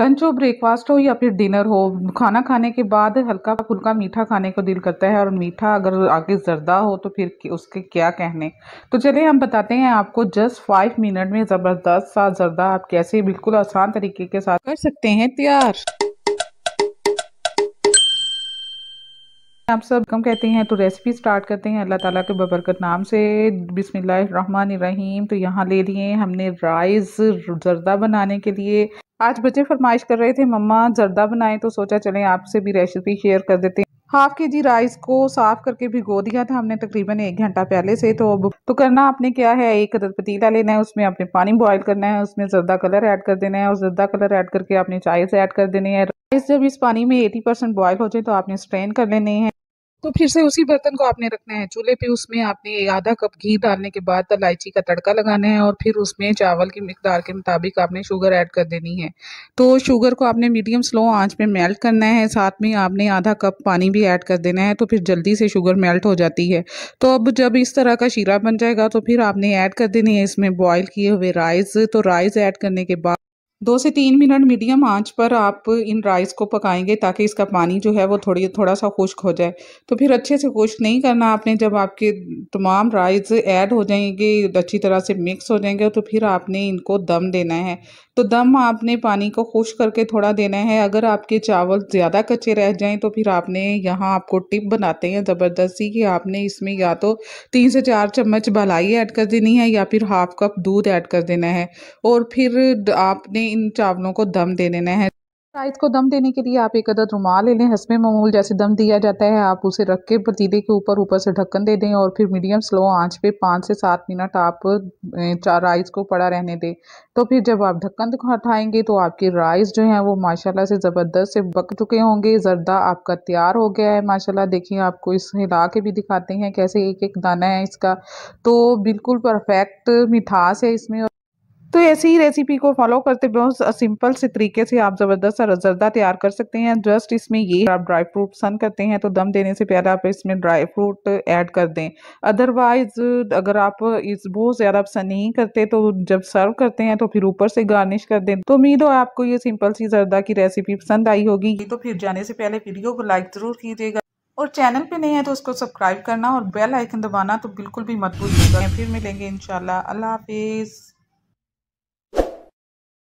lunch हो breakfast हो या फिर डिनर हो खाना खाने के बाद हल्का फुल्का मीठा खाने को दिल करता है और मीठा अगर आगे जर्दा हो तो फिर उसके क्या कहने तो चलिए हम बताते हैं आपको जस्ट फाइव मिनट में ज़बरदस्त सा जर्दा आप कैसे बिल्कुल आसान तरीके के साथ कर सकते हैं तैयार आप सब कम कहते हैं तो रेसिपी स्टार्ट करते हैं अल्लाह ताला के बबरकत नाम से बिसमीम तो यहाँ ले लिए हमने राइस जर्दा बनाने के लिए आज बच्चे फरमाइश कर रहे थे मम्मा जर्दा बनाएं तो सोचा चलें आपसे भी रेसिपी शेयर कर देते हैं हाफ के जी राइस को साफ करके भिगो दिया था हमने तकरीबन एक घंटा पहले से तो अब तो करना आपने क्या है एक अदर पतीला लेना है उसमें आपने पानी बॉईल करना है उसमें जर्दा कलर ऐड कर देना है और जर्दा कलर ऐड करके आपने चाय से ऐड कर देने हैं राइस जब इस पानी में एटी परसेंट बॉयल हो जाए तो आपने स्ट्रेन कर लेने हैं तो फिर से उसी बर्तन को आपने रखना है चूल्हे पे उसमें आपने आधा कप घी डालने के बाद इलायची का तड़का लगाना है और फिर उसमें चावल की मकदार के मुताबिक आपने शुगर ऐड कर देनी है तो शुगर को आपने मीडियम स्लो आंच में मेल्ट करना है साथ में आपने आधा कप पानी भी ऐड कर देना है तो फिर जल्दी से शुगर मेल्ट हो जाती है तो अब जब इस तरह का शीरा बन जाएगा तो फिर आपने ऐड कर देनी है इसमें बॉयल किए हुए राइस तो राइस ऐड करने के बाद दो से तीन मिनट मीडियम आंच पर आप इन राइस को पकाएंगे ताकि इसका पानी जो है वो थोड़ी थोड़ा सा खुश्क हो जाए तो फिर अच्छे से खुश्क नहीं करना आपने जब आपके तमाम राइस ऐड हो जाएंगे अच्छी तरह से मिक्स हो जाएंगे तो फिर आपने इनको दम देना है तो दम आपने पानी को खुश करके थोड़ा देना है अगर आपके चावल ज़्यादा कच्चे रह जाएं तो फिर आपने यहाँ आपको टिप बनाते हैं ज़बरदस्ती कि आपने इसमें या तो तीन से चार चम्मच भलाई ऐड कर देनी है या फिर हाफ कप दूध ऐड कर देना है और फिर आपने इन चावलों को दम दे देना है राइस को दम देने के लिए आप एक अदद रुमाल ले लें हसब मामूल जैसे दम दिया जाता है आप उसे रख के पतीले के ऊपर ऊपर से ढक्कन दे दें और फिर मीडियम स्लो आंच पे पाँच से सात मिनट आप चार राइस को पड़ा रहने दें तो फिर जब आप ढक्कन हटाएंगे तो आपके राइस जो है वो माशाल्लाह से ज़बरदस्त से बक चुके होंगे जरदा आपका तैयार हो गया है माशाला देखिए आपको इस हिला के भी दिखाते हैं कैसे एक एक दाना है इसका तो बिल्कुल परफेक्ट मिठास है इसमें तो ऐसी ही रेसिपी को फॉलो करते बहुत सिंपल से तरीके से आप ज़बरदस्त सा रजरदा तैयार कर सकते हैं जस्ट इसमें ये आप ड्राई फ्रूट सन करते हैं तो दम देने से पहले आप इसमें ड्राई फ्रूट ऐड कर दें अदरवाइज़ अगर आप इस बहुत ज़्यादा पसंद नहीं करते तो जब सर्व करते हैं तो फिर ऊपर से गार्निश कर दें तो उम्मीद हो आपको ये सिंपल सी जरदा की रेसिपी पसंद आई होगी तो फिर जाने से पहले वीडियो को लाइक ज़रूर कीजिएगा और चैनल पे नहीं है तो उसको सब्सक्राइब करना और बेल आइकन दबाना तो बिल्कुल भी मत भूलिएगा फिर मिलेंगे इंशाल्लाह अल्लाह हाफिज़